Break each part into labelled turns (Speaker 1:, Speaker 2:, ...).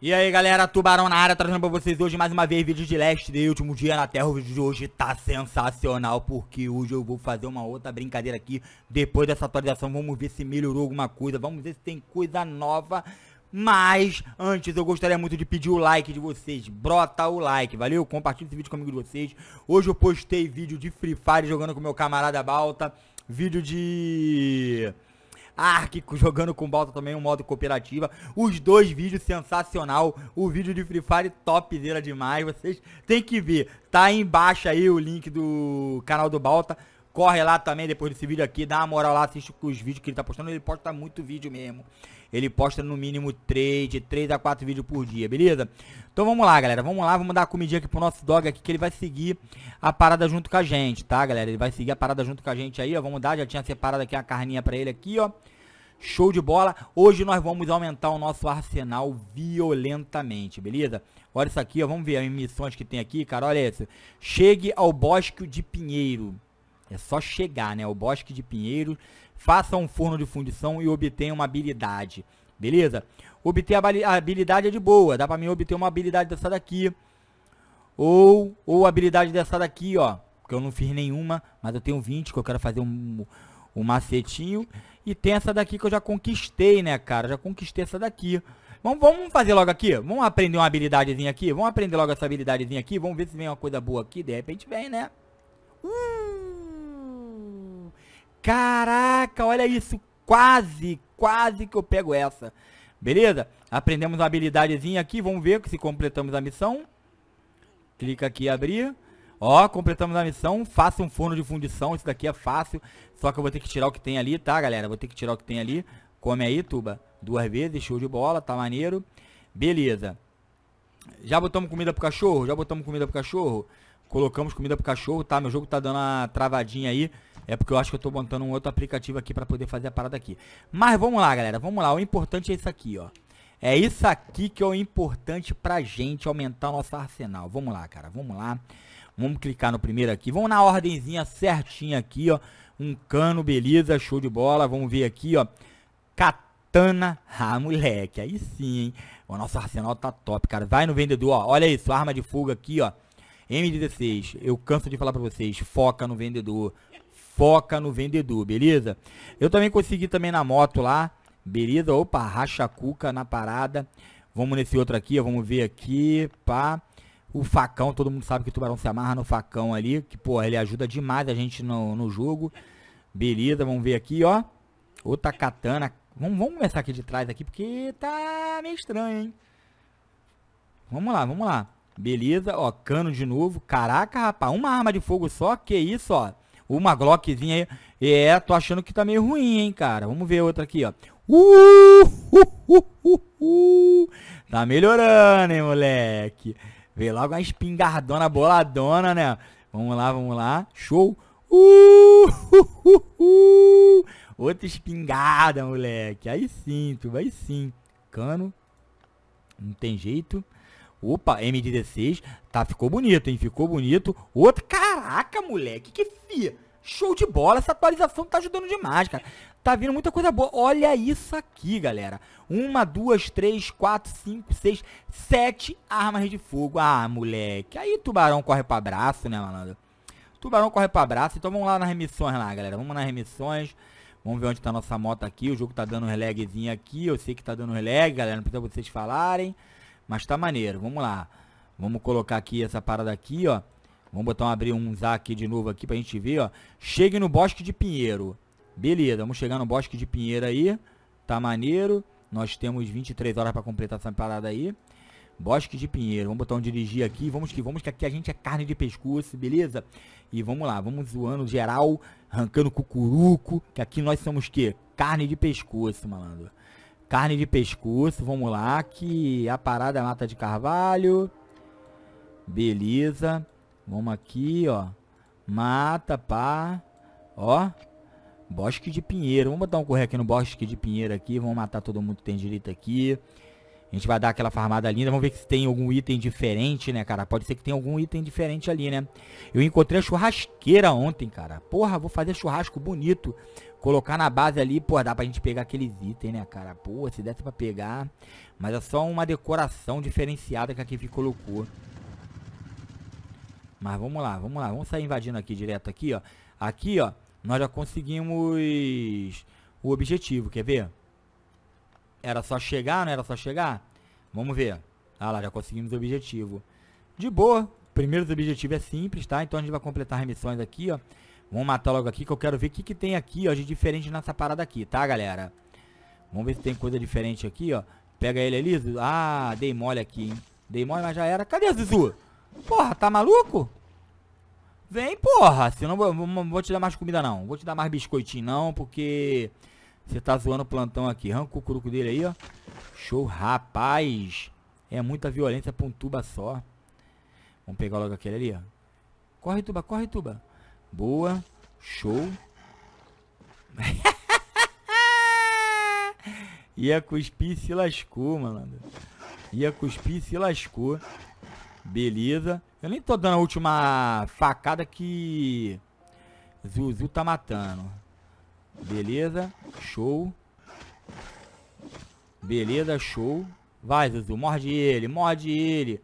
Speaker 1: E aí galera, Tubarão na área, trazendo pra vocês hoje mais uma vez vídeo de leste Day, último dia na Terra, o vídeo de hoje tá sensacional, porque hoje eu vou fazer uma outra brincadeira aqui, depois dessa atualização, vamos ver se melhorou alguma coisa, vamos ver se tem coisa nova, mas antes eu gostaria muito de pedir o like de vocês, brota o like, valeu? Compartilha esse vídeo comigo de vocês, hoje eu postei vídeo de Free Fire jogando com meu camarada Balta, vídeo de Ark jogando com Balta também, um modo cooperativa. Os dois vídeos sensacional. O vídeo de Free Fire topzera demais. Vocês têm que ver. Tá aí embaixo aí o link do canal do Balta. Corre lá também depois desse vídeo aqui, dá uma moral lá, assiste os vídeos que ele tá postando. Ele posta muito vídeo mesmo. Ele posta no mínimo 3, de 3 a 4 vídeos por dia, beleza? Então vamos lá, galera. Vamos lá, vamos dar a comidinha aqui pro nosso dog aqui, que ele vai seguir a parada junto com a gente, tá, galera? Ele vai seguir a parada junto com a gente aí, ó. Vamos dar, já tinha separado aqui a carninha pra ele aqui, ó. Show de bola. Hoje nós vamos aumentar o nosso arsenal violentamente, beleza? Olha isso aqui, ó. Vamos ver as missões que tem aqui, cara. Olha isso. Chegue ao Bosque de Pinheiro. É só chegar, né? O Bosque de Pinheiro, faça um forno de fundição e obtenha uma habilidade. Beleza? Obter a habilidade é de boa. Dá pra mim obter uma habilidade dessa daqui. Ou, ou habilidade dessa daqui, ó. Que eu não fiz nenhuma, mas eu tenho 20 que eu quero fazer um, um macetinho. E tem essa daqui que eu já conquistei, né, cara? Já conquistei essa daqui. Vamos, vamos fazer logo aqui? Vamos aprender uma habilidadezinha aqui? Vamos aprender logo essa habilidadezinha aqui? Vamos ver se vem uma coisa boa aqui? De repente vem, né? Uh! Caraca, olha isso. Quase, quase que eu pego essa. Beleza? Aprendemos uma habilidadezinha aqui. Vamos ver se completamos a missão. Clica aqui e abrir. Ó, completamos a missão. Faça um forno de fundição. Isso daqui é fácil. Só que eu vou ter que tirar o que tem ali, tá, galera? Vou ter que tirar o que tem ali. Come aí, tuba. Duas vezes. Show de bola. Tá maneiro. Beleza. Já botamos comida pro cachorro? Já botamos comida pro cachorro? Colocamos comida pro cachorro, tá? Meu jogo tá dando uma travadinha aí. É porque eu acho que eu tô montando um outro aplicativo aqui pra poder fazer a parada aqui. Mas vamos lá, galera. Vamos lá. O importante é isso aqui, ó. É isso aqui que é o importante pra gente aumentar o nosso arsenal. Vamos lá, cara. Vamos lá. Vamos clicar no primeiro aqui. Vamos na ordemzinha certinha aqui, ó. Um cano, beleza. Show de bola. Vamos ver aqui, ó. Katana. Ah, moleque. Aí sim, hein. O nosso arsenal tá top, cara. Vai no vendedor, ó. Olha isso. Arma de fuga aqui, ó. M16, eu canso de falar para vocês, foca no vendedor. Foca no vendedor, beleza? Eu também consegui também na moto lá, beleza? Opa, racha cuca na parada. Vamos nesse outro aqui, ó, vamos ver aqui, pá. O facão, todo mundo sabe que o tubarão se amarra no facão ali, que, pô, ele ajuda demais a gente no, no jogo. Beleza, vamos ver aqui, ó. Outra katana. Vamos, vamos começar aqui de trás aqui, porque tá meio estranho, hein? Vamos lá, vamos lá. Beleza, ó, cano de novo. Caraca, rapaz, uma arma de fogo só, que isso, ó. Uma Glockzinha aí. É, tô achando que tá meio ruim, hein, cara. Vamos ver outra aqui, ó. Uh, uh, uh, uh, uh. Tá melhorando, hein, moleque. Vê logo uma espingardona boladona, né? Vamos lá, vamos lá. Show. Uh, uh, uh, uh. Outra espingarda, moleque. Aí sim, tu vai sim. Cano. Não tem jeito. Opa, MD16. Tá, ficou bonito, hein? Ficou bonito. Outro. Caraca, moleque, que fia. Show de bola, essa atualização tá ajudando demais, cara. Tá vindo muita coisa boa. Olha isso aqui, galera. Uma, duas, três, quatro, cinco, seis, sete armas de fogo. Ah, moleque. Aí tubarão corre pra braço, né, malandro? Tubarão corre pra braço. Então vamos lá nas remissões lá, galera. Vamos nas remissões. Vamos ver onde tá nossa moto aqui. O jogo tá dando um relagzinho aqui. Eu sei que tá dando um relag, galera. Não precisa vocês falarem. Mas tá maneiro, vamos lá. Vamos colocar aqui essa parada aqui, ó. Vamos botar um abrir um zá aqui de novo aqui pra gente ver, ó. Chegue no Bosque de Pinheiro. Beleza, vamos chegar no Bosque de Pinheiro aí. Tá maneiro. Nós temos 23 horas pra completar essa parada aí. Bosque de Pinheiro. Vamos botar um dirigir aqui. Vamos que vamos, que aqui a gente é carne de pescoço, beleza? E vamos lá, vamos zoando geral, arrancando cucuruco. Que aqui nós somos que? Carne de pescoço, malandro. Carne de pescoço, vamos lá, que a parada mata é de carvalho. Beleza. Vamos aqui, ó. Mata, pá. Ó. Bosque de pinheiro. Vamos botar um correr aqui no bosque de pinheiro aqui. Vamos matar todo mundo que tem direito aqui. A gente vai dar aquela farmada linda. Vamos ver se tem algum item diferente, né, cara? Pode ser que tenha algum item diferente ali, né? Eu encontrei a churrasqueira ontem, cara. Porra, vou fazer churrasco bonito colocar na base ali, pô, dá pra gente pegar aqueles itens, né, cara? Pô, se desse pra pegar. Mas é só uma decoração diferenciada que a Kifi colocou. Mas vamos lá, vamos lá. Vamos sair invadindo aqui direto aqui, ó. Aqui, ó, nós já conseguimos o objetivo, quer ver? Era só chegar, não era só chegar? Vamos ver. Ah lá, já conseguimos o objetivo. De boa. Primeiros objetivo é simples, tá? Então a gente vai completar as missões aqui, ó. Vamos matar logo aqui que eu quero ver o que, que tem aqui, ó, de diferente nessa parada aqui, tá, galera? Vamos ver se tem coisa diferente aqui, ó. Pega ele ali, Ah, dei mole aqui, hein. Dei mole, mas já era. Cadê, a Zuzu? Porra, tá maluco? Vem, porra. Senão vou, vou, vou te dar mais comida, não. Vou te dar mais biscoitinho, não, porque... Você tá zoando o plantão aqui. Arranca o curuco dele aí, ó. Show, rapaz. É muita violência pra um tuba só. Vamos pegar logo aquele ali, ó. Corre, tuba, corre, tuba. Boa. Show. Ia cuspir e se lascou, malandro. Ia cuspir e se lascou. Beleza. Eu nem tô dando a última facada que Zuzu tá matando. Beleza. Show. Beleza, show. Vai, Zuzu, morde ele, morde ele.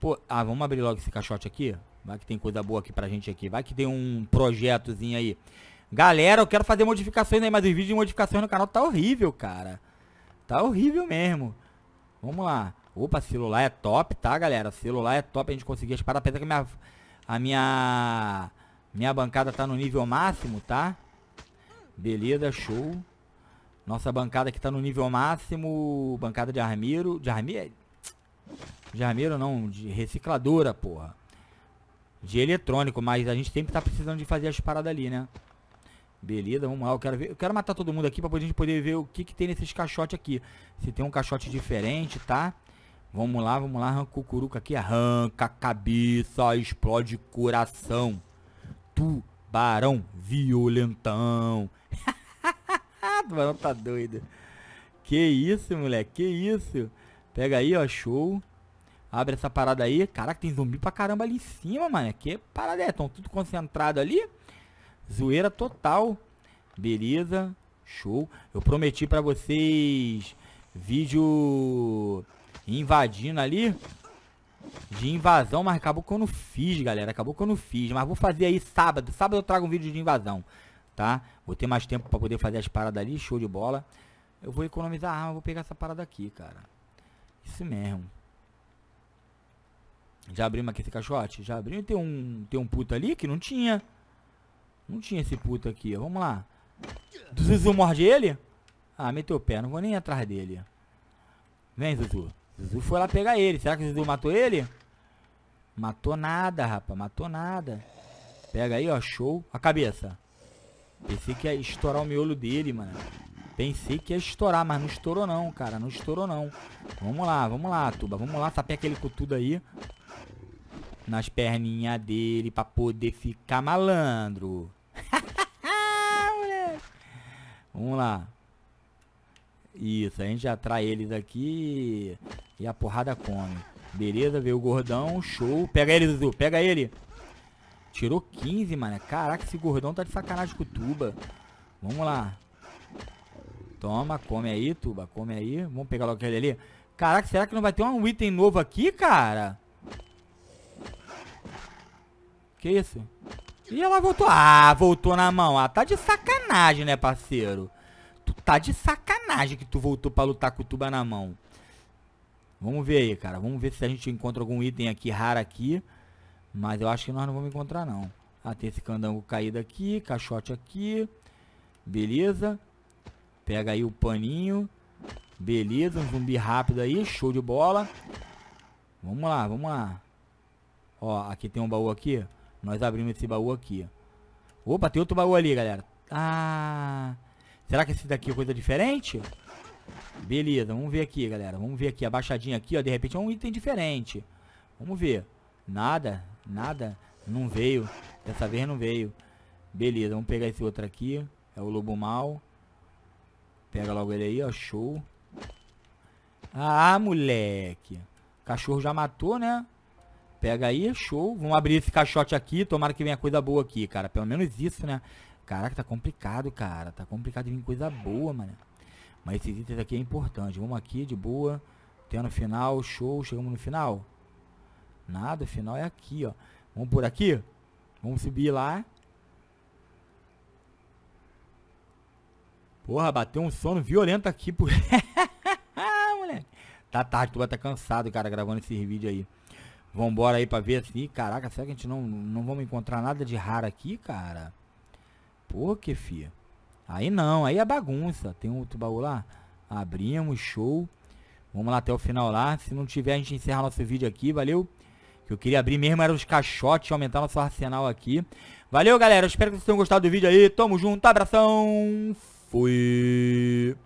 Speaker 1: Pô, ah, vamos abrir logo esse caixote aqui. Vai que tem coisa boa aqui pra gente aqui. Vai que tem um projetozinho aí. Galera, eu quero fazer modificações aí, mas o vídeo de modificações no canal tá horrível, cara. Tá horrível mesmo. Vamos lá. Opa, celular é top, tá, galera? Celular é top, a gente conseguir as paradas. Apesar que a minha, a minha, minha bancada tá no nível máximo, tá? Beleza, show. Nossa bancada aqui tá no nível máximo. Bancada de armeiro. De armeiro? De armeiro não, de recicladora, porra de eletrônico, mas a gente sempre tá precisando de fazer as paradas ali, né? Beleza, vamos lá. Eu quero, ver, eu quero matar todo mundo aqui pra a gente poder ver o que, que tem nesses caixotes aqui. Se tem um caixote diferente, tá? Vamos lá, vamos lá. Arranca o curuca aqui. Arranca a cabeça, explode coração. Tubarão violentão. tubarão tá doido. Que isso, moleque, que isso. Pega aí, ó, show. Abre essa parada aí. Caraca, tem zumbi pra caramba ali em cima, mano. Que parada é? Estão tudo concentrado ali. Zoeira total. Beleza. Show. Eu prometi pra vocês vídeo invadindo ali. De invasão, mas acabou que eu não fiz, galera. Acabou que eu não fiz. Mas vou fazer aí sábado. Sábado eu trago um vídeo de invasão, tá? Vou ter mais tempo pra poder fazer as paradas ali. Show de bola. Eu vou economizar a arma. Vou pegar essa parada aqui, cara. Isso mesmo. Já abrimos aqui esse caixote? Já abrimos. Tem um, tem um puto ali que não tinha. Não tinha esse puto aqui. Vamos lá. Zuzu morde ele? Ah, meteu o pé. Não vou nem atrás dele. Vem, Zuzu. Zuzu foi lá pegar ele. Será que o Zuzu matou ele? Matou nada, rapa. Matou nada. Pega aí, ó. Show. A cabeça. Pensei que ia estourar o miolo dele, mano. Pensei que ia estourar, mas não estourou não, cara. Não estourou não. Vamos lá, vamos lá, Tuba. Vamos lá, sapeca ele com tudo aí nas perninhas dele pra poder ficar malandro. Vamos lá. Isso, a gente já atrai eles aqui e a porrada come. Beleza, veio o gordão, show. Pega ele, Zuzu, pega ele. Tirou 15, mano. Caraca, esse gordão tá de sacanagem com o Tuba. Vamos lá. Toma, come aí, Tuba, come aí. Vamos pegar logo aquele ali. Caraca, será que não vai ter um item novo aqui, cara? Que isso? E ela voltou. Ah, voltou na mão. Ah, tá de sacanagem, né, parceiro? Tu tá de sacanagem que tu voltou pra lutar com o tuba na mão. Vamos ver aí, cara. Vamos ver se a gente encontra algum item aqui raro aqui. Mas eu acho que nós não vamos encontrar, não. Ah, tem esse candango caído aqui. Caixote aqui. Beleza. Pega aí o paninho. Beleza, um zumbi rápido aí. Show de bola. Vamos lá, vamos lá. Ó, aqui tem um baú aqui. Nós abrimos esse baú aqui. Opa, tem outro baú ali, galera. Ah... Será que esse daqui é coisa diferente? Beleza, vamos ver aqui, galera. Vamos ver aqui, abaixadinho aqui, ó. De repente é um item diferente. Vamos ver. Nada, nada. Não veio. Dessa vez não veio. Beleza, vamos pegar esse outro aqui. É o lobo mal. Pega logo ele aí, ó. Show. Ah, moleque. Cachorro já matou, né? pega aí, show. Vamos abrir esse caixote aqui, tomara que venha coisa boa aqui, cara. Pelo menos isso, né? Caraca, tá complicado, cara. Tá complicado de vir coisa boa, mano. Mas esses itens aqui é importante. Vamos aqui, de boa. Tem no final, show. Chegamos no final. Nada, o final é aqui, ó. Vamos por aqui? Vamos subir lá. Porra, bateu um sono violento aqui, por... Ah, moleque. Tá tarde, tu vai estar tá cansado, cara, gravando esses vídeos aí. Vamos embora aí pra ver assim. Caraca, será que a gente não, não vamos encontrar nada de raro aqui, cara? por que fia. Aí não, aí é bagunça. Tem outro baú lá? Abrimos, show. Vamos lá até o final lá. Se não tiver, a gente encerra nosso vídeo aqui, valeu? que eu queria abrir mesmo era os caixotes, aumentar nosso arsenal aqui. Valeu, galera. espero que vocês tenham gostado do vídeo aí. Tamo junto, abração. Fui.